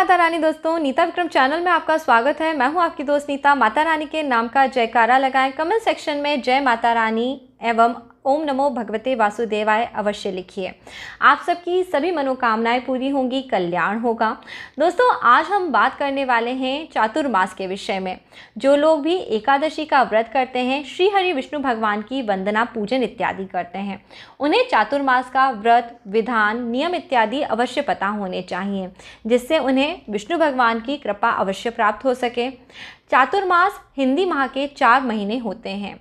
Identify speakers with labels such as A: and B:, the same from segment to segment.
A: माता रानी दोस्तों नीता विक्रम चैनल में आपका स्वागत है मैं हूं आपकी दोस्त नीता माता रानी के नाम का जयकारा लगाएं कमेंट सेक्शन में जय माता रानी एवं ओम नमो भगवते वासुदेवाय अवश्य लिखिए आप सबकी सभी मनोकामनाएं पूरी होंगी कल्याण होगा दोस्तों आज हम बात करने वाले हैं चातुर्मास के विषय में जो लोग भी एकादशी का व्रत करते हैं श्री हरि विष्णु भगवान की वंदना पूजन इत्यादि करते हैं उन्हें चातुर्मास का व्रत विधान नियम इत्यादि अवश्य पता होने चाहिए जिससे उन्हें विष्णु भगवान की कृपा अवश्य प्राप्त हो सके चातुर्मास हिंदी माह के चार महीने होते हैं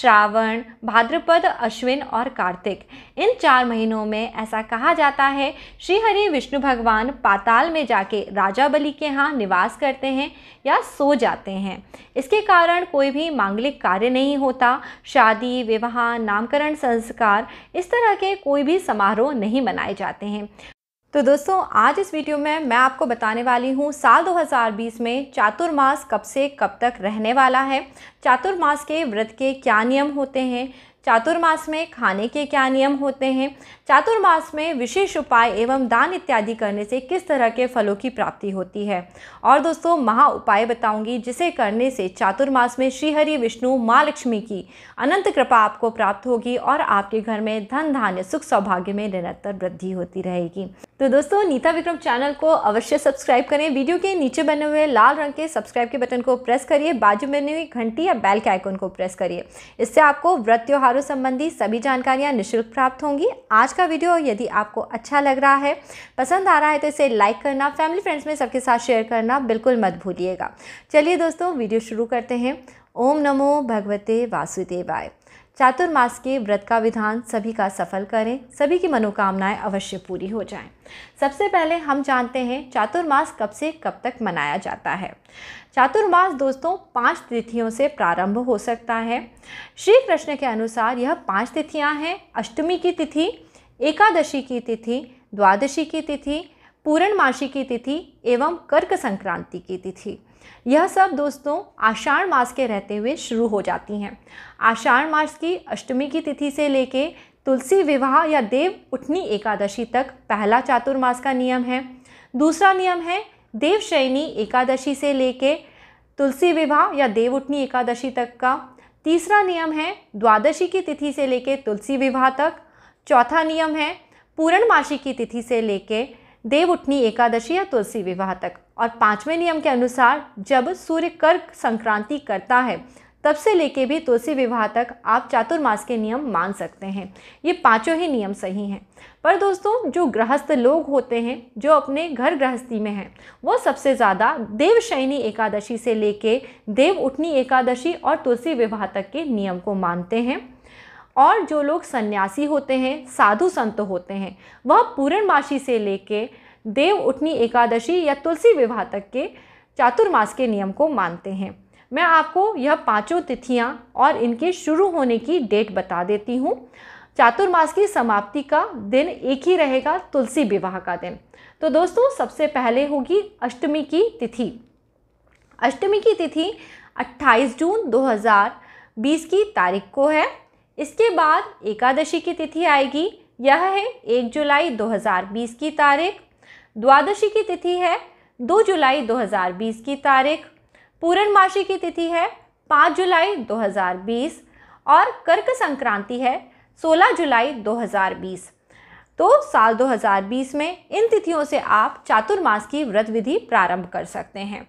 A: श्रावण भाद्रपद अश्विन और कार्तिक इन चार महीनों में ऐसा कहा जाता है श्रीहरि विष्णु भगवान पाताल में जाके राजा बलि के यहाँ निवास करते हैं या सो जाते हैं इसके कारण कोई भी मांगलिक कार्य नहीं होता शादी विवाह नामकरण संस्कार इस तरह के कोई भी समारोह नहीं मनाए जाते हैं तो दोस्तों आज इस वीडियो में मैं आपको बताने वाली हूँ साल 2020 में चातुर्मास कब से कब तक रहने वाला है चातुर्मास के व्रत के क्या नियम होते हैं चातुर्मास में खाने के क्या नियम होते हैं चातुर्मास में विशेष उपाय एवं दान इत्यादि करने से किस तरह के फलों की प्राप्ति होती है और दोस्तों महा उपाय बताऊंगी जिसे करने से चातुर्मास में श्रीहरि विष्णु माँ लक्ष्मी की अनंत कृपा आपको प्राप्त होगी और आपके घर में धन धान्य सुख सौभाग्य में निरंतर वृद्धि होती रहेगी तो दोस्तों नीता विक्रम चैनल को अवश्य सब्सक्राइब करें वीडियो के नीचे बने हुए लाल रंग के सब्सक्राइब के बटन को प्रेस करिए बाजू बनी हुई घंटी या बैल के आइकन को प्रेस करिए इससे आपको व्रत त्यौहार समारोह संबंधी सभी जानकारियां निशुल्क प्राप्त होंगी आज का वीडियो यदि आपको अच्छा लग रहा है पसंद आ रहा है तो इसे लाइक करना फैमिली फ्रेंड्स में सबके साथ शेयर करना बिल्कुल मत भूलिएगा चलिए दोस्तों वीडियो शुरू करते हैं ओम नमो भगवते वासुदेवाय चातुर्मास के व्रत का विधान सभी का सफल करें सभी की मनोकामनाएं अवश्य पूरी हो जाएं। सबसे पहले हम जानते हैं चातुर्मास कब से कब तक मनाया जाता है चातुर्मास दोस्तों पांच तिथियों से प्रारंभ हो सकता है श्री कृष्ण के अनुसार यह पांच तिथियां हैं अष्टमी की तिथि एकादशी की तिथि द्वादशी की तिथि पूर्णमासी की तिथि एवं कर्क संक्रांति की तिथि यह सब दोस्तों आषाढ़ मास के रहते हुए शुरू हो जाती हैं आषाढ़ मास की अष्टमी की तिथि से लेके तुलसी विवाह या देव उठनी एकादशी तक पहला चातुर्मास का नियम है दूसरा नियम है देवशयनी एकादशी से लेके तुलसी विवाह या देव उठनी एकादशी तक का तीसरा नियम है द्वादशी की तिथि से लेके तुलसी विवाह तक चौथा नियम है पूर्णमासी की तिथि से लेके देव उठनी एकादशी या तुलसी विवाह तक और पांचवें नियम के अनुसार जब सूर्य कर्क संक्रांति करता है तब से लेके भी तुलसी विवाह तक आप चातुर्मास के नियम मान सकते हैं ये पाँचों ही नियम सही हैं पर दोस्तों जो गृहस्थ लोग होते हैं जो अपने घर गृहस्थी में हैं वो सबसे ज़्यादा देवशयनी एकादशी से लेके देव उठनी एकादशी और तुलसी विवाह तक के नियम को मानते हैं और जो लोग सन्यासी होते हैं साधु संत होते हैं वह पूर्णमासी से लेके देव उठनी एकादशी या तुलसी विवाह तक के चातुर्मास के नियम को मानते हैं मैं आपको यह पांचों तिथियां और इनके शुरू होने की डेट बता देती हूँ चातुर्मास की समाप्ति का दिन एक ही रहेगा तुलसी विवाह का दिन तो दोस्तों सबसे पहले होगी अष्टमी की तिथि अष्टमी की तिथि 28 जून 2020 की तारीख को है इसके बाद एकादशी की तिथि आएगी यह है एक जुलाई 2020 की तारीख द्वादशी की तिथि है दो जुलाई 2020 की तारीख पूरणमासी की तिथि है पाँच जुलाई 2020 और कर्क संक्रांति है 16 जुलाई 2020 तो साल 2020 में इन तिथियों से आप चातुर्मास की व्रत विधि प्रारंभ कर सकते हैं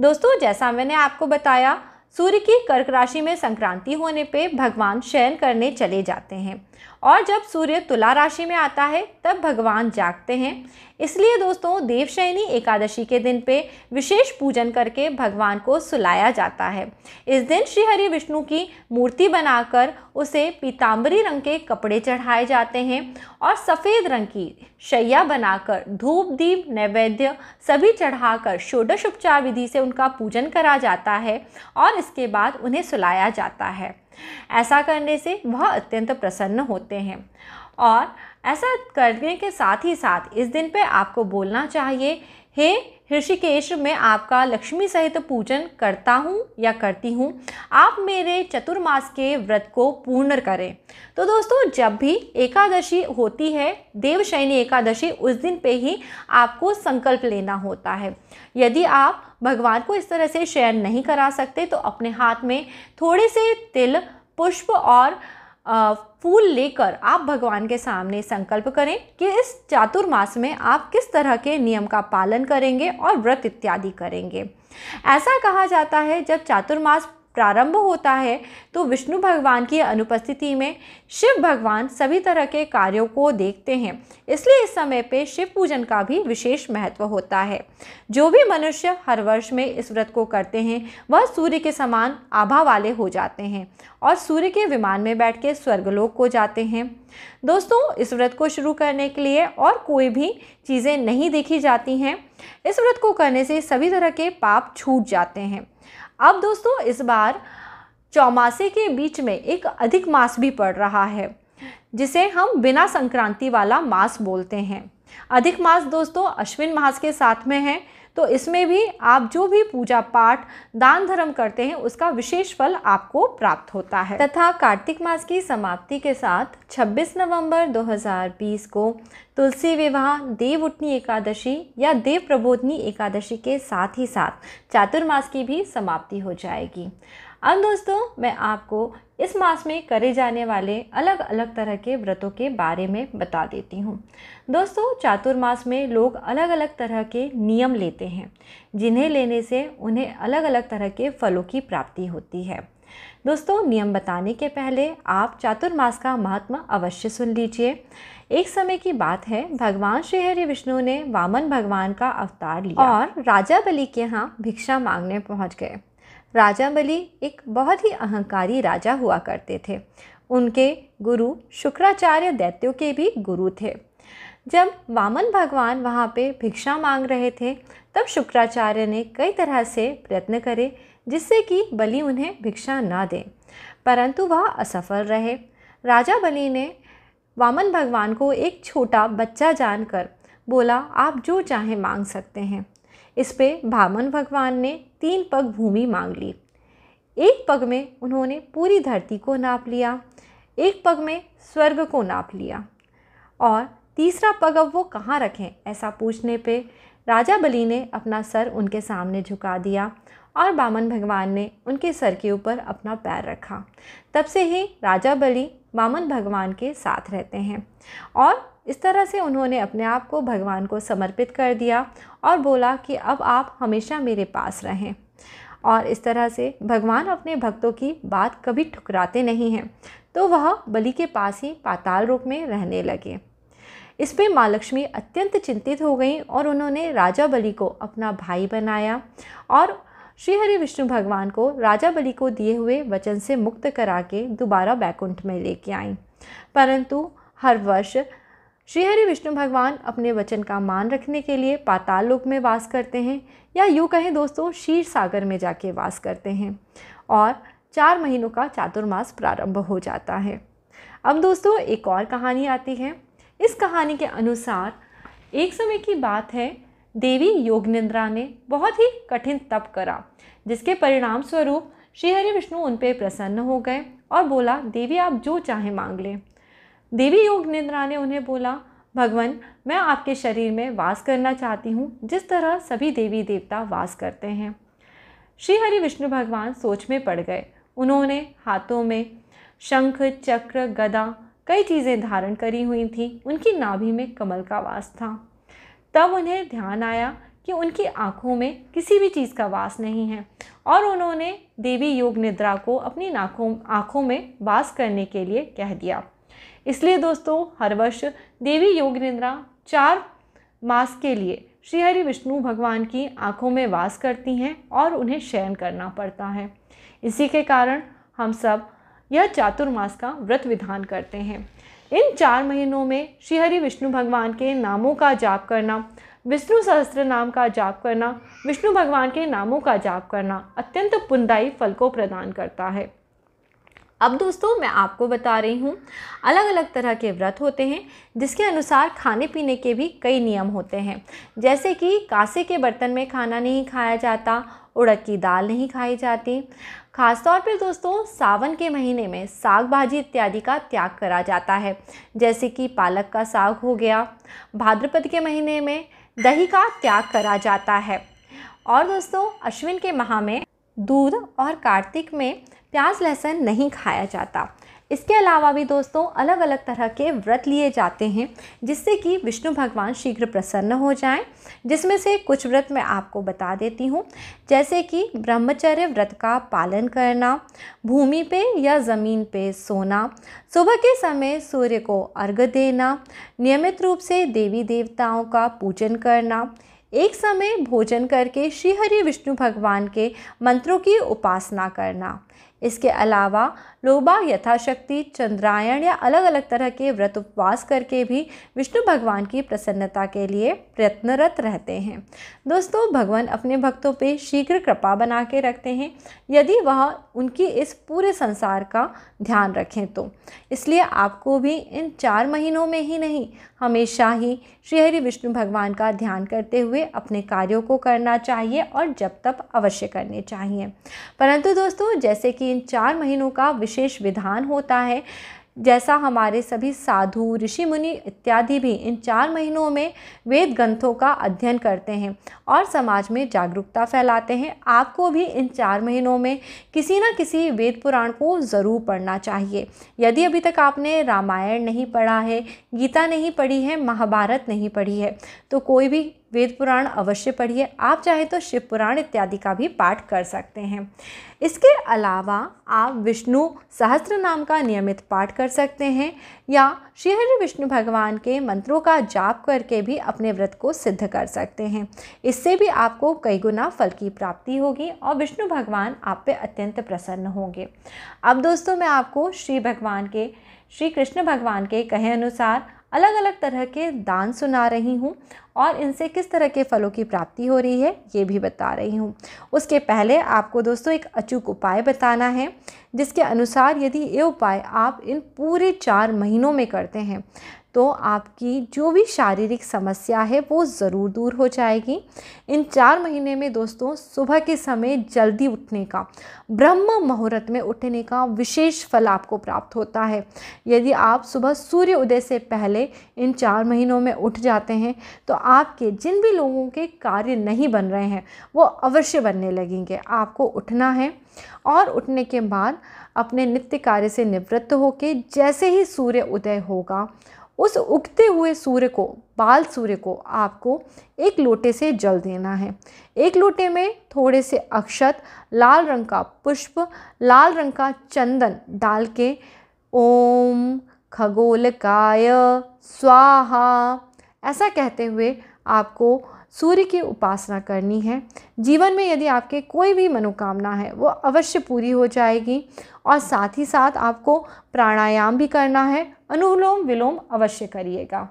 A: दोस्तों जैसा मैंने आपको बताया सूर्य की कर्क राशि में संक्रांति होने पे भगवान शयन करने चले जाते हैं और जब सूर्य तुला राशि में आता है तब भगवान जागते हैं इसलिए दोस्तों देवशयनी एकादशी के दिन पे विशेष पूजन करके भगवान को सुलाया जाता है इस दिन श्री हरि विष्णु की मूर्ति बनाकर उसे पीताम्बरी रंग के कपड़े चढ़ाए जाते हैं और सफ़ेद रंग की शैया बनाकर धूप दीप नैवेद्य सभी चढ़ाकर षोडश उपचार विधि से उनका पूजन करा जाता है और इसके बाद उन्हें सुलाया जाता है ऐसा करने से वह अत्यंत प्रसन्न होते हैं और ऐसा करने के साथ ही साथ इस दिन पे आपको बोलना चाहिए हे ऋषिकेश में आपका लक्ष्मी सहित पूजन करता हूँ या करती हूँ आप मेरे चतुर्मास के व्रत को पूर्ण करें तो दोस्तों जब भी एकादशी होती है देवशयनी एकादशी उस दिन पे ही आपको संकल्प लेना होता है यदि आप भगवान को इस तरह से शयन नहीं करा सकते तो अपने हाथ में थोड़े से तिल पुष्प और फूल लेकर आप भगवान के सामने संकल्प करें कि इस चातुर्मास में आप किस तरह के नियम का पालन करेंगे और व्रत इत्यादि करेंगे ऐसा कहा जाता है जब चातुर्मास प्रारंभ होता है तो विष्णु भगवान की अनुपस्थिति में शिव भगवान सभी तरह के कार्यों को देखते हैं इसलिए इस समय पे शिव पूजन का भी विशेष महत्व होता है जो भी मनुष्य हर वर्ष में इस व्रत को करते हैं वह सूर्य के समान आभा वाले हो जाते हैं और सूर्य के विमान में बैठ के स्वर्गलोक को जाते हैं दोस्तों इस व्रत को शुरू करने के लिए और कोई भी चीज़ें नहीं देखी जाती हैं इस व्रत को करने से सभी तरह के पाप छूट जाते हैं अब दोस्तों इस बार चौमासे के बीच में एक अधिक मास भी पड़ रहा है जिसे हम बिना संक्रांति वाला मास बोलते हैं अधिक मास दोस्तों अश्विन मास के साथ में है तो इसमें भी आप जो भी पूजा पाठ दान धर्म करते हैं उसका विशेष फल आपको प्राप्त होता है तथा कार्तिक मास की समाप्ति के साथ 26 नवंबर 2020 को तुलसी विवाह देव उठनी एकादशी या देव प्रबोधनी एकादशी के साथ ही साथ चातुर्मास की भी समाप्ति हो जाएगी अब दोस्तों मैं आपको इस मास में करे जाने वाले अलग अलग तरह के व्रतों के बारे में बता देती हूँ दोस्तों चातुर्मास में लोग अलग अलग तरह के नियम लेते हैं जिन्हें लेने से उन्हें अलग अलग तरह के फलों की प्राप्ति होती है दोस्तों नियम बताने के पहले आप चातुर्मास का महत्व अवश्य सुन लीजिए एक समय की बात है भगवान श्री हरि विष्णु ने वामन भगवान का अवतार लिया और राजा बलि के यहाँ भिक्षा मांगने पहुँच गए राजा बलि एक बहुत ही अहंकारी राजा हुआ करते थे उनके गुरु शुक्राचार्य दैत्यों के भी गुरु थे जब वामन भगवान वहाँ पे भिक्षा मांग रहे थे तब शुक्राचार्य ने कई तरह से प्रयत्न करे जिससे कि बलि उन्हें भिक्षा ना दें परंतु वह असफल रहे राजा बलि ने वामन भगवान को एक छोटा बच्चा जानकर बोला आप जो चाहें मांग सकते हैं इस पे भामन भगवान ने तीन पग भूमि मांग ली एक पग में उन्होंने पूरी धरती को नाप लिया एक पग में स्वर्ग को नाप लिया और तीसरा पग अब वो कहाँ रखें ऐसा पूछने पे राजा बली ने अपना सर उनके सामने झुका दिया और बामन भगवान ने उनके सर के ऊपर अपना पैर रखा तब से ही राजा बली बामन भगवान के साथ रहते हैं और इस तरह से उन्होंने अपने आप को भगवान को समर्पित कर दिया और बोला कि अब आप हमेशा मेरे पास रहें और इस तरह से भगवान अपने भक्तों की बात कभी ठुकराते नहीं हैं तो वह बलि के पास ही पाताल रूप में रहने लगे इस पर माँ लक्ष्मी अत्यंत चिंतित हो गई और उन्होंने राजा बलि को अपना भाई बनाया और श्री हरि विष्णु भगवान को राजा बलि को दिए हुए वचन से मुक्त करा के दोबारा बैकुंठ में लेके आई परंतु हर वर्ष श्रीहरि विष्णु भगवान अपने वचन का मान रखने के लिए पाताल लोक में वास करते हैं या यूँ कहें दोस्तों शीर सागर में जाके वास करते हैं और चार महीनों का चातुर्मास प्रारंभ हो जाता है अब दोस्तों एक और कहानी आती है इस कहानी के अनुसार एक समय की बात है देवी योगनिंद्रा ने बहुत ही कठिन तप करा जिसके परिणाम स्वरूप श्रीहरि विष्णु उन पर प्रसन्न हो गए और बोला देवी आप जो चाहे मांग लें देवी योग निंद्रा ने उन्हें बोला भगवान मैं आपके शरीर में वास करना चाहती हूँ जिस तरह सभी देवी देवता वास करते हैं श्री हरि विष्णु भगवान सोच में पड़ गए उन्होंने हाथों में शंख चक्र गदा कई चीज़ें धारण करी हुई थी उनकी नाभि में कमल का वास था तब उन्हें ध्यान आया कि उनकी आँखों में किसी भी चीज़ का वास नहीं है और उन्होंने देवी योग निद्रा को अपनी नाखों आँखों में वास करने के लिए कह दिया इसलिए दोस्तों हर वर्ष देवी योग निद्रा चार मास के लिए श्रीहरि विष्णु भगवान की आँखों में वास करती हैं और उन्हें शयन करना पड़ता है इसी के कारण हम सब यह चातुर्मास का व्रत विधान करते हैं इन चार महीनों में श्रीहरि विष्णु भगवान के नामों का जाप करना विष्णु सहस्त्र नाम का जाप करना विष्णु भगवान के नामों का जाप करना अत्यंत पुनदायी फल को प्रदान करता है अब दोस्तों मैं आपको बता रही हूँ अलग अलग तरह के व्रत होते हैं जिसके अनुसार खाने पीने के भी कई नियम होते हैं जैसे कि कासे के बर्तन में खाना नहीं खाया जाता उड़द की दाल नहीं खाई जाती खासतौर पर दोस्तों सावन के महीने में साग भाजी इत्यादि का त्याग करा जाता है जैसे कि पालक का साग हो गया भाद्रपद के महीने में दही का त्याग करा जाता है और दोस्तों अश्विन के माह में दूध और कार्तिक में प्याज लहसुन नहीं खाया जाता इसके अलावा भी दोस्तों अलग अलग तरह के व्रत लिए जाते हैं जिससे कि विष्णु भगवान शीघ्र प्रसन्न हो जाएं जिसमें से कुछ व्रत मैं आपको बता देती हूँ जैसे कि ब्रह्मचर्य व्रत का पालन करना भूमि पे या ज़मीन पे सोना सुबह के समय सूर्य को अर्घ देना नियमित रूप से देवी देवताओं का पूजन करना एक समय भोजन करके श्रीहरि विष्णु भगवान के मंत्रों की उपासना करना इसके अलावा लोग बाग यथाशक्ति चंद्रायण या अलग अलग तरह के व्रत उपवास करके भी विष्णु भगवान की प्रसन्नता के लिए प्रयत्नरत रहते हैं दोस्तों भगवान अपने भक्तों पर शीघ्र कृपा बना के रखते हैं यदि वह उनकी इस पूरे संसार का ध्यान रखें तो इसलिए आपको भी इन चार महीनों में ही नहीं हमेशा ही श्रीहरि विष्णु भगवान का ध्यान करते हुए अपने कार्यों को करना चाहिए और जब तब अवश्य करने चाहिए परंतु दोस्तों जैसे कि इन चार महीनों का विशेष विधान होता है जैसा हमारे सभी साधु ऋषि मुनि इत्यादि भी इन चार महीनों में वेद ग्रंथों का अध्ययन करते हैं और समाज में जागरूकता फैलाते हैं आपको भी इन चार महीनों में किसी ना किसी वेद पुराण को ज़रूर पढ़ना चाहिए यदि अभी तक आपने रामायण नहीं पढ़ा है गीता नहीं पढ़ी है महाभारत नहीं पढ़ी है तो कोई भी वेद पुराण अवश्य पढ़िए आप चाहे तो शिव पुराण इत्यादि का भी पाठ कर सकते हैं इसके अलावा आप विष्णु सहस्त्र नाम का नियमित पाठ कर सकते हैं या श्रीहरि विष्णु भगवान के मंत्रों का जाप करके भी अपने व्रत को सिद्ध कर सकते हैं इससे भी आपको कई गुना फल की प्राप्ति होगी और विष्णु भगवान आप पे अत्यंत प्रसन्न होंगे अब दोस्तों मैं आपको श्री भगवान के श्री कृष्ण भगवान के कहे अनुसार अलग अलग तरह के दान सुना रही हूँ और इनसे किस तरह के फलों की प्राप्ति हो रही है ये भी बता रही हूँ उसके पहले आपको दोस्तों एक अचूक उपाय बताना है जिसके अनुसार यदि ये उपाय आप इन पूरे चार महीनों में करते हैं तो आपकी जो भी शारीरिक समस्या है वो ज़रूर दूर हो जाएगी इन चार महीने में दोस्तों सुबह के समय जल्दी उठने का ब्रह्म मुहूर्त में उठने का विशेष फल आपको प्राप्त होता है यदि आप सुबह सूर्य उदय से पहले इन चार महीनों में उठ जाते हैं तो आपके जिन भी लोगों के कार्य नहीं बन रहे हैं वो अवश्य बनने लगेंगे आपको उठना है और उठने के बाद अपने नित्य कार्य से निवृत्त होकर जैसे ही सूर्य उदय होगा उस उगते हुए सूर्य को बाल सूर्य को आपको एक लोटे से जल देना है एक लोटे में थोड़े से अक्षत लाल रंग का पुष्प लाल रंग का चंदन डाल के ओम खगोल काय स्वाहा ऐसा कहते हुए आपको सूर्य की उपासना करनी है जीवन में यदि आपके कोई भी मनोकामना है वो अवश्य पूरी हो जाएगी और साथ ही साथ आपको प्राणायाम भी करना है अनुलोम विलोम अवश्य करिएगा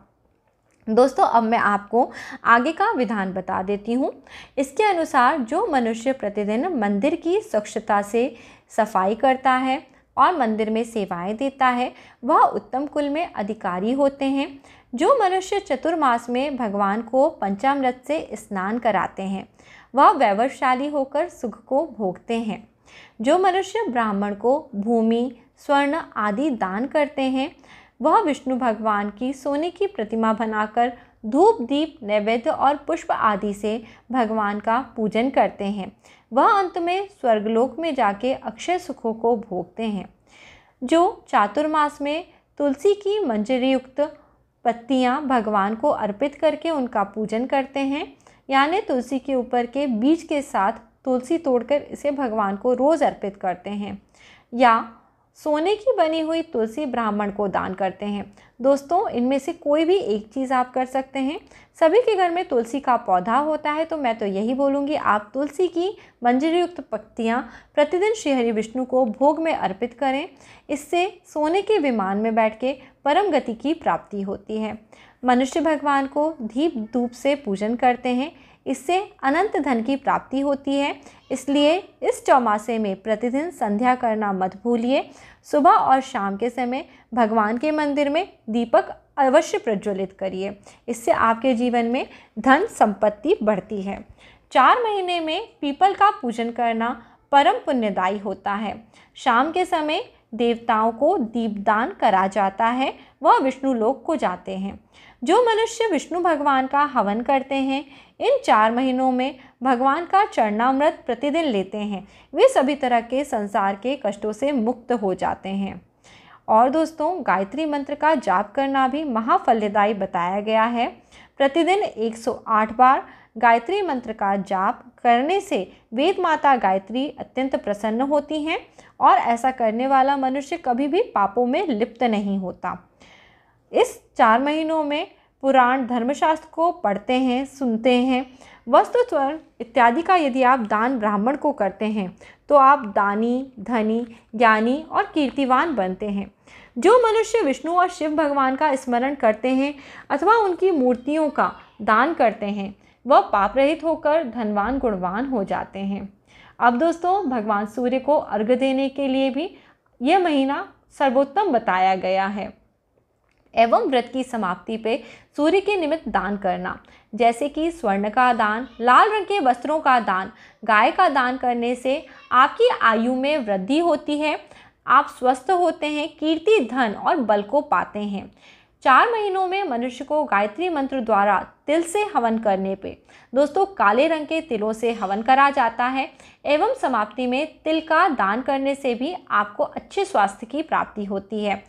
A: दोस्तों अब मैं आपको आगे का विधान बता देती हूँ इसके अनुसार जो मनुष्य प्रतिदिन मंदिर की स्वच्छता से सफाई करता है और मंदिर में सेवाएं देता है वह उत्तम कुल में अधिकारी होते हैं जो मनुष्य चतुर्मास में भगवान को पंचामृत से स्नान कराते हैं वह वैभवशाली होकर सुख को भोगते हैं जो मनुष्य ब्राह्मण को भूमि स्वर्ण आदि दान करते हैं वह विष्णु भगवान की सोने की प्रतिमा बनाकर धूप दीप नैवेद्य और पुष्प आदि से भगवान का पूजन करते हैं वह अंत में स्वर्गलोक में जाके अक्षय सुखों को भोगते हैं जो चातुर्मास में तुलसी की मंजरी युक्त पत्तियाँ भगवान को अर्पित करके उनका पूजन करते हैं यानी तुलसी के ऊपर के बीज के साथ तुलसी तोड़कर इसे भगवान को रोज़ अर्पित करते हैं या सोने की बनी हुई तुलसी ब्राह्मण को दान करते हैं दोस्तों इनमें से कोई भी एक चीज़ आप कर सकते हैं सभी के घर में तुलसी का पौधा होता है तो मैं तो यही बोलूँगी आप तुलसी की मंजरीयुक्त पत्तियाँ प्रतिदिन श्रीहरि विष्णु को भोग में अर्पित करें इससे सोने के विमान में बैठ के परम गति की प्राप्ति होती है मनुष्य भगवान को धीप धूप से पूजन करते हैं इससे अनंत धन की प्राप्ति होती है इसलिए इस चौमासे में प्रतिदिन संध्या करना मत भूलिए सुबह और शाम के समय भगवान के मंदिर में दीपक अवश्य प्रज्वलित करिए इससे आपके जीवन में धन संपत्ति बढ़ती है चार महीने में पीपल का पूजन करना परम पुण्यदायी होता है शाम के समय देवताओं को दीपदान करा जाता है वह विष्णु लोक को जाते हैं जो मनुष्य विष्णु भगवान का हवन करते हैं इन चार महीनों में भगवान का चरणामृत प्रतिदिन लेते हैं वे सभी तरह के संसार के कष्टों से मुक्त हो जाते हैं और दोस्तों गायत्री मंत्र का जाप करना भी महाफल्यदायी बताया गया है प्रतिदिन 108 बार गायत्री मंत्र का जाप करने से वेद माता गायत्री अत्यंत प्रसन्न होती हैं और ऐसा करने वाला मनुष्य कभी भी पापों में लिप्त नहीं होता इस चार महीनों में पुराण धर्मशास्त्र को पढ़ते हैं सुनते हैं वस्तु स्वर्ण इत्यादि का यदि आप दान ब्राह्मण को करते हैं तो आप दानी धनी ज्ञानी और कीर्तिवान बनते हैं जो मनुष्य विष्णु और शिव भगवान का स्मरण करते हैं अथवा उनकी मूर्तियों का दान करते हैं वह पाप रहित होकर धनवान गुणवान हो जाते हैं अब दोस्तों भगवान सूर्य को अर्घ देने के लिए भी यह महीना सर्वोत्तम बताया गया है एवं व्रत की समाप्ति पे सूर्य के निमित्त दान करना जैसे कि स्वर्ण का दान लाल रंग के वस्त्रों का दान गाय का दान करने से आपकी आयु में वृद्धि होती है आप स्वस्थ होते हैं कीर्ति धन और बल को पाते हैं चार महीनों में मनुष्य को गायत्री मंत्र द्वारा तिल से हवन करने पे दोस्तों काले रंग के तिलों से हवन करा जाता है एवं समाप्ति में तिल का दान करने से भी आपको अच्छे स्वास्थ्य की प्राप्ति होती है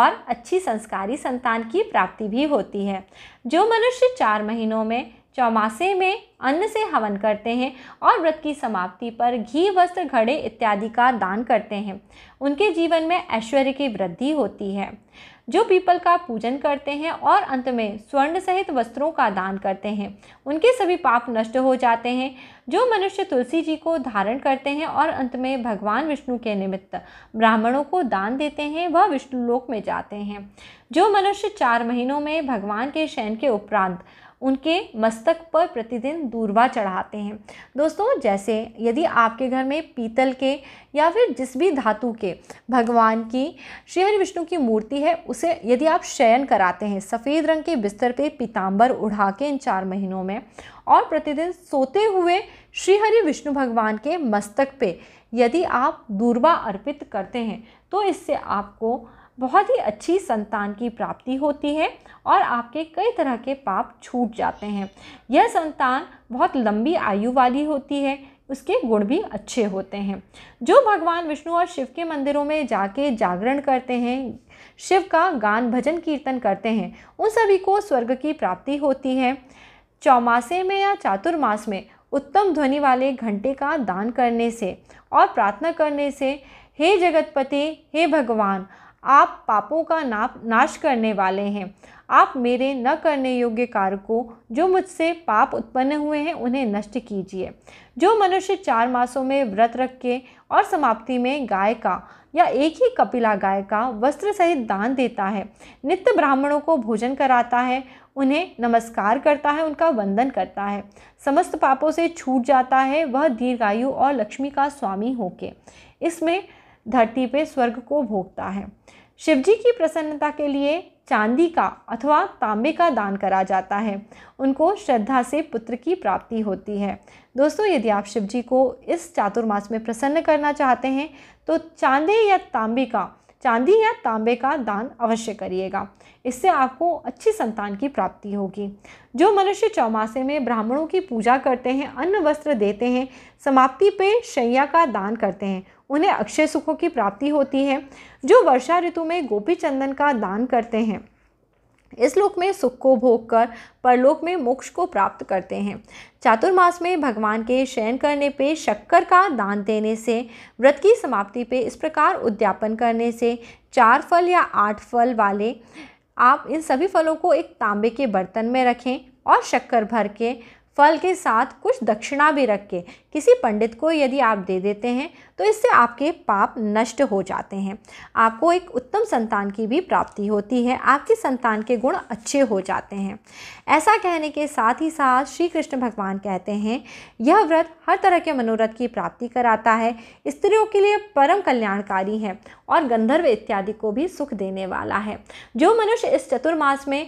A: और अच्छी संस्कारी संतान की प्राप्ति भी होती है जो मनुष्य चार महीनों में चौमासे में अन्न से हवन करते हैं और व्रत की समाप्ति पर घी वस्त्र घड़े इत्यादि का दान करते हैं उनके जीवन में ऐश्वर्य की वृद्धि होती है जो पीपल का पूजन करते हैं और अंत में स्वर्ण सहित वस्त्रों का दान करते हैं उनके सभी पाप नष्ट हो जाते हैं जो मनुष्य तुलसी जी को धारण करते हैं और अंत में भगवान विष्णु के निमित्त ब्राह्मणों को दान देते हैं वह विष्णु लोक में जाते हैं जो मनुष्य चार महीनों में भगवान के शयन के उपरांत उनके मस्तक पर प्रतिदिन दूरवा चढ़ाते हैं दोस्तों जैसे यदि आपके घर में पीतल के या फिर जिस भी धातु के भगवान की श्री हरि विष्णु की मूर्ति है उसे यदि आप शयन कराते हैं सफ़ेद रंग के बिस्तर पे पीताम्बर उड़ा के इन चार महीनों में और प्रतिदिन सोते हुए श्री हरि विष्णु भगवान के मस्तक पे यदि आप दूरवा अर्पित करते हैं तो इससे आपको बहुत ही अच्छी संतान की प्राप्ति होती है और आपके कई तरह के पाप छूट जाते हैं यह संतान बहुत लंबी आयु वाली होती है उसके गुण भी अच्छे होते हैं जो भगवान विष्णु और शिव के मंदिरों में जाके जागरण करते हैं शिव का गान भजन कीर्तन करते हैं उन सभी को स्वर्ग की प्राप्ति होती है चौमासे में या चातुर्मास में उत्तम ध्वनि वाले घंटे का दान करने से और प्रार्थना करने से हे जगतपति हे भगवान आप पापों का नाप नाश करने वाले हैं आप मेरे न करने योग्य कार्य को जो मुझसे पाप उत्पन्न हुए हैं उन्हें नष्ट कीजिए जो मनुष्य चार मासों में व्रत रख के और समाप्ति में गाय का या एक ही कपिला गाय का वस्त्र सहित दान देता है नित्य ब्राह्मणों को भोजन कराता है उन्हें नमस्कार करता है उनका वंदन करता है समस्त पापों से छूट जाता है वह दीर्घायु और लक्ष्मी का स्वामी होके इसमें धरती पे स्वर्ग को भोगता है शिवजी की प्रसन्नता के लिए चांदी का अथवा तांबे का दान करा जाता है उनको श्रद्धा से पुत्र की प्राप्ति होती है दोस्तों यदि आप शिव जी को इस चातुर्मास में प्रसन्न करना चाहते हैं तो चांदे या तांबे का चांदी या तांबे का दान अवश्य करिएगा इससे आपको अच्छी संतान की प्राप्ति होगी जो मनुष्य चौमासे में ब्राह्मणों की पूजा करते हैं अन्न वस्त्र देते हैं समाप्ति पे शैया का दान करते हैं उन्हें अक्षय सुखों की प्राप्ति होती है जो वर्षा ऋतु में गोपी चंदन का दान करते हैं इस लोक में सुख को भोग कर परलोक में मोक्ष को प्राप्त करते हैं चातुर्मास में भगवान के शयन करने पे शक्कर का दान देने से व्रत की समाप्ति पे इस प्रकार उद्यापन करने से चार फल या आठ फल वाले आप इन सभी फलों को एक तांबे के बर्तन में रखें और शक्कर भर के फल के साथ कुछ दक्षिणा भी रख के किसी पंडित को यदि आप दे देते हैं तो इससे आपके पाप नष्ट हो जाते हैं आपको एक उत्तम संतान की भी प्राप्ति होती है आपकी संतान के गुण अच्छे हो जाते हैं ऐसा कहने के साथ ही साथ श्री कृष्ण भगवान कहते हैं यह व्रत हर तरह के मनोरथ की प्राप्ति कराता है स्त्रियों के लिए परम कल्याणकारी है और गंधर्व इत्यादि को भी सुख देने वाला है जो मनुष्य इस चतुर्मास में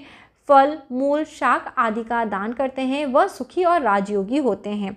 A: फल मूल शाक आदि का दान करते हैं वह सुखी और राजयोगी होते हैं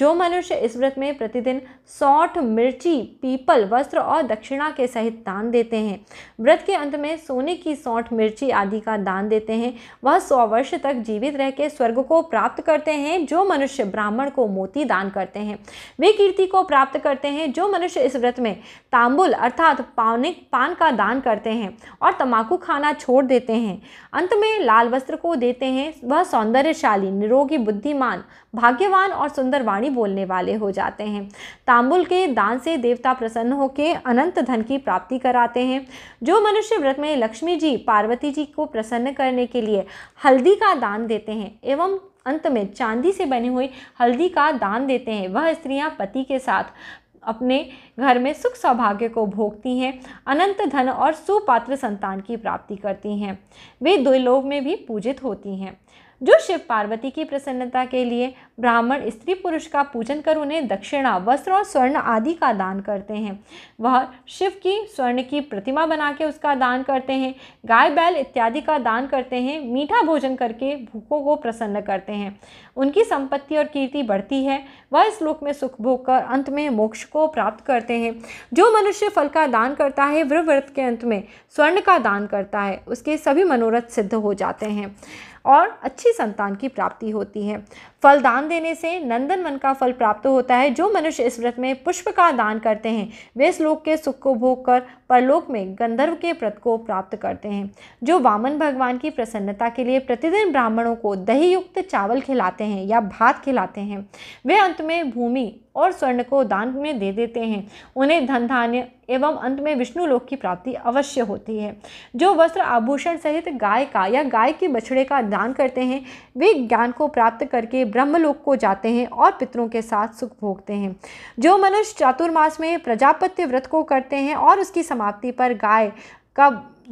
A: जो मनुष्य इस व्रत में प्रतिदिन सौठ मिर्ची पीपल वस्त्र और दक्षिणा के सहित दान देते हैं व्रत के अंत में सोने की सौठ मिर्ची आदि का दान देते हैं वह सौ वर्ष तक जीवित रह के स्वर्ग को प्राप्त करते हैं जो मनुष्य ब्राह्मण को मोती दान करते हैं वे कीर्ति को प्राप्त करते हैं जो मनुष्य इस व्रत में तांबुल अर्थात पावनिक पान का दान करते हैं और तम्बाकू खाना छोड़ देते हैं अंत में लाल वस्त्र को देते हैं वह सौंदर्यशाली निरोगी बुद्धिमान भाग्यवान और सुंदर वाणी बोलने वाले हो जाते हैं तांबुल के दान से देवता प्रसन्न होकर अनंत धन की प्राप्ति कराते हैं जो मनुष्य व्रत में लक्ष्मी जी पार्वती जी को प्रसन्न करने के लिए हल्दी का दान देते हैं एवं अंत में चांदी से बनी हुई हल्दी का दान देते हैं वह स्त्रियां पति के साथ अपने घर में सुख सौभाग्य को भोगती हैं अनंत धन और सुपात्र संतान की प्राप्ति करती हैं वे दो लोग में भी पूजित होती हैं जो शिव पार्वती की प्रसन्नता के लिए ब्राह्मण स्त्री पुरुष का पूजन कर उन्हें दक्षिणा वस्त्र और स्वर्ण आदि का दान करते हैं वह शिव की स्वर्ण की प्रतिमा बना के उसका दान करते हैं गाय बैल इत्यादि का दान करते हैं मीठा भोजन करके भूखों को प्रसन्न करते हैं उनकी संपत्ति और कीर्ति बढ़ती है वह इस लोक में सुख भोग कर अंत में मोक्ष को प्राप्त करते हैं जो मनुष्य फल का दान करता है वह व्रत के अंत में स्वर्ण का दान करता है उसके सभी मनोरथ सिद्ध हो जाते हैं और अच्छी संतान की प्राप्ति होती है फल दान देने से नंदन मन का फल प्राप्त होता है जो मनुष्य इस व्रत में पुष्प का दान करते हैं वे श्लोक के सुख को भोग कर परलोक में गंधर्व के व्रत को प्राप्त करते हैं जो वामन भगवान की प्रसन्नता के लिए प्रतिदिन ब्राह्मणों को दही युक्त चावल खिलाते हैं या भात खिलाते हैं वे अंत में भूमि और स्वर्ण को दान में दे देते हैं उन्हें धन धान्य एवं अंत में विष्णु लोक की प्राप्ति अवश्य होती है जो वस्त्र आभूषण सहित गाय का या गाय के बछड़े का दान करते हैं वे ज्ञान को प्राप्त करके ब्रह्मलोक को जाते हैं और पितरों के साथ सुख भोगते हैं जो मनुष्य चातुर्मास में प्रजापत्य व्रत को करते हैं और उसकी समाप्ति पर गाय का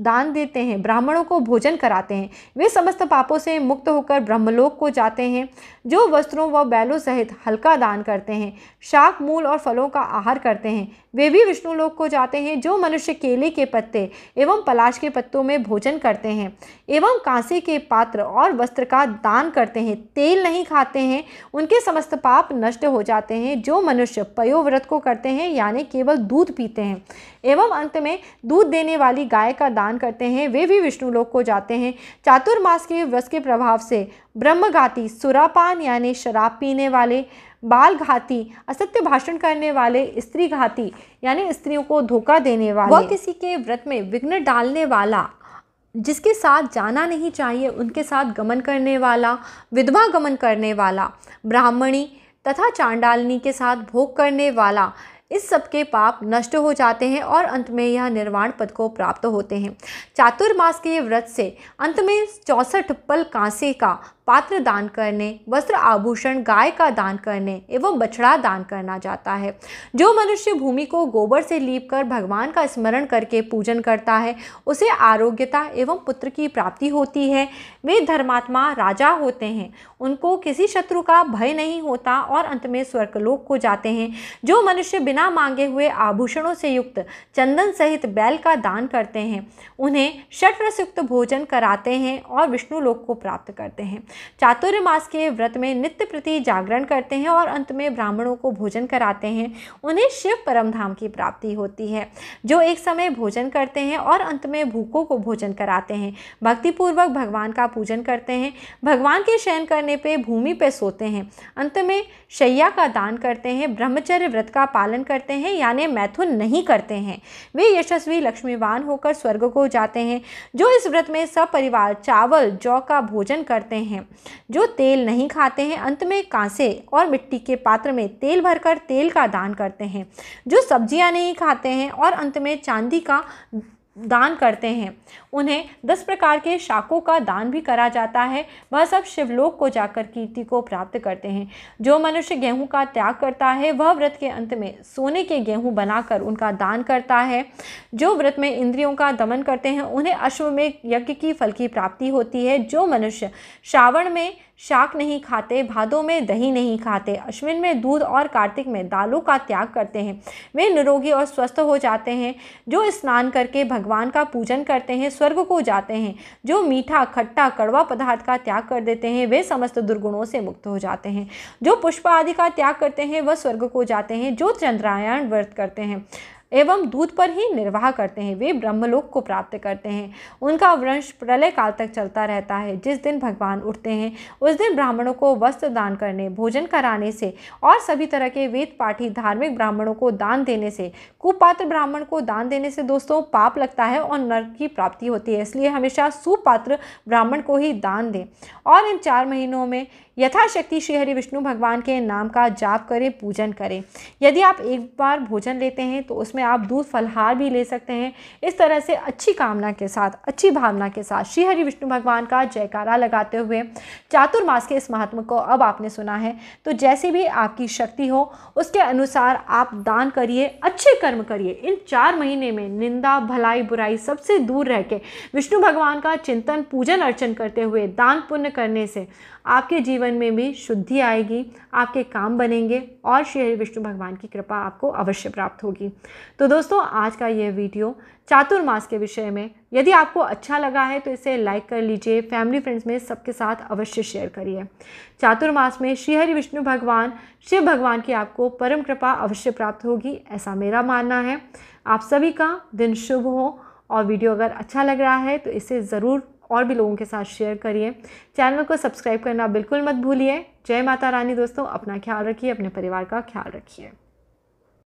A: दान देते हैं ब्राह्मणों को भोजन कराते हैं वे समस्त पापों से मुक्त होकर ब्रह्मलोक को जाते हैं जो वस्त्रों व बैलों सहित हल्का दान करते हैं शाक मूल और फलों का आहार करते हैं वे भी विष्णु लोक को जाते हैं जो मनुष्य केले के पत्ते एवं पलाश के पत्तों में भोजन करते हैं एवं कांसे के पात्र और वस्त्र का दान करते हैं तेल नहीं खाते हैं उनके समस्त पाप नष्ट हो जाते हैं जो मनुष्य पयोव्रत को करते हैं यानी केवल दूध पीते हैं एवं अंत में दूध देने वाली गाय का दान करते हैं वे भी विष्णु लोक को जाते हैं चातुर्मास के व्रत के प्रभाव से ब्रह्मघाती सुरापान यानी शराब पीने वाले बाल घाती असत्य भाषण करने वाले स्त्री घाती यानी स्त्रियों को धोखा देने वाले वह किसी के व्रत में विघ्न डालने वाला जिसके साथ जाना नहीं चाहिए उनके साथ गमन करने वाला विधवा गमन करने वाला ब्राह्मणी तथा चांडालनी के साथ भोग करने वाला इस सब के पाप नष्ट हो जाते हैं और अंत में यह निर्वाण पद को प्राप्त होते हैं चातुर्मास के व्रत से अंत में चौसठ पल कांसे का पात्र दान करने वस्त्र आभूषण गाय का दान करने एवं बछड़ा दान करना जाता है जो मनुष्य भूमि को गोबर से लीप कर भगवान का स्मरण करके पूजन करता है उसे आरोग्यता एवं पुत्र की प्राप्ति होती है वे धर्मात्मा राजा होते हैं उनको किसी शत्रु का भय नहीं होता और अंत में स्वर्गलोक को जाते हैं जो मनुष्य बिना मांगे हुए आभूषणों से युक्त चंदन सहित बैल का दान करते हैं उन्हें षटरसयुक्त भोजन कराते हैं और विष्णु लोक को प्राप्त करते हैं चातुर्मास के व्रत में नित्य प्रति जागरण करते हैं और अंत में ब्राह्मणों को भोजन कराते हैं उन्हें शिव परम धाम की प्राप्ति होती है जो एक समय भोजन करते हैं और अंत में भूखों को भोजन कराते हैं भक्तिपूर्वक भगवान का पूजन करते हैं भगवान के शयन करने पर भूमि पर सोते हैं अंत में शैया का दान करते हैं ब्रह्मचर्य व्रत का पालन करते हैं यानी मैथुन नहीं करते हैं वे यशस्वी लक्ष्मीवान होकर स्वर्ग को जाते हैं जो इस व्रत में सब परिवार चावल जौ का भोजन करते हैं हैं जो तेल नहीं खाते हैं अंत में कांसे और मिट्टी के पात्र में तेल भरकर तेल का दान करते हैं जो सब्जियां नहीं खाते हैं और अंत में चांदी का दान करते हैं उन्हें दस प्रकार के शाकों का दान भी करा जाता है वह सब शिवलोक को जाकर कीर्ति को प्राप्त करते हैं जो मनुष्य गेहूं का त्याग करता है वह व्रत के अंत में सोने के गेहूं बनाकर उनका दान करता है जो व्रत में इंद्रियों का दमन करते हैं उन्हें अश्व में यज्ञ की फल की प्राप्ति होती है जो मनुष्य श्रावण में शाक नहीं खाते भादों में दही नहीं खाते अश्विन में दूध और कार्तिक में दालों का त्याग करते हैं वे निरोगी और स्वस्थ हो जाते हैं जो स्नान करके भगवान का पूजन करते हैं स्वर्ग को जाते हैं जो मीठा खट्टा कड़वा पदार्थ का त्याग कर देते हैं वे समस्त दुर्गुणों से मुक्त हो जाते हैं जो पुष्प आदि का त्याग करते हैं वह स्वर्ग को जाते हैं जो चंद्रायण व्रत करते हैं एवं दूध पर ही निर्वाह करते हैं वे ब्रह्मलोक को प्राप्त करते हैं उनका वंश प्रलय काल तक चलता रहता है जिस दिन भगवान उठते हैं उस दिन ब्राह्मणों को वस्त्र दान करने भोजन कराने से और सभी तरह के वेद पाठी धार्मिक ब्राह्मणों को दान देने से कुपात्र ब्राह्मण को दान देने से दोस्तों पाप लगता है और नर्क की प्राप्ति होती है इसलिए हमेशा सुपात्र ब्राह्मण को ही दान दें और इन चार महीनों में यथाशक्ति श्री हरि विष्णु भगवान के नाम का जाप करें पूजन करें यदि आप एक बार भोजन लेते हैं तो उसमें आप दूध फलहार भी ले सकते हैं इस तरह से अच्छी कामना के साथ अच्छी भावना के साथ श्री हरि विष्णु भगवान का जयकारा लगाते हुए चातुर्मास के इस महात्मा को अब आपने सुना है तो जैसे भी आपकी शक्ति हो उसके अनुसार आप दान करिए अच्छे कर्म करिए इन चार महीने में निंदा भलाई बुराई सबसे दूर रह के विष्णु भगवान का चिंतन पूजन अर्चन करते हुए दान पुण्य करने से आपके जीवन जीवन में भी शुद्धि आएगी आपके काम बनेंगे और श्री विष्णु भगवान की कृपा आपको अवश्य प्राप्त होगी तो दोस्तों आज का यह वीडियो चातुर्मास के विषय में यदि आपको अच्छा लगा है तो इसे लाइक कर लीजिए फैमिली फ्रेंड्स में सबके साथ अवश्य शेयर करिए चातुर्मास में श्री हरि विष्णु भगवान शिव भगवान की आपको परम कृपा अवश्य प्राप्त होगी ऐसा मेरा मानना है आप सभी का दिन शुभ हो और वीडियो अगर अच्छा लग रहा है तो इसे ज़रूर और भी लोगों के साथ शेयर करिए चैनल को सब्सक्राइब करना बिल्कुल मत भूलिए जय माता रानी दोस्तों अपना ख्याल रखिए अपने परिवार का ख्याल रखिए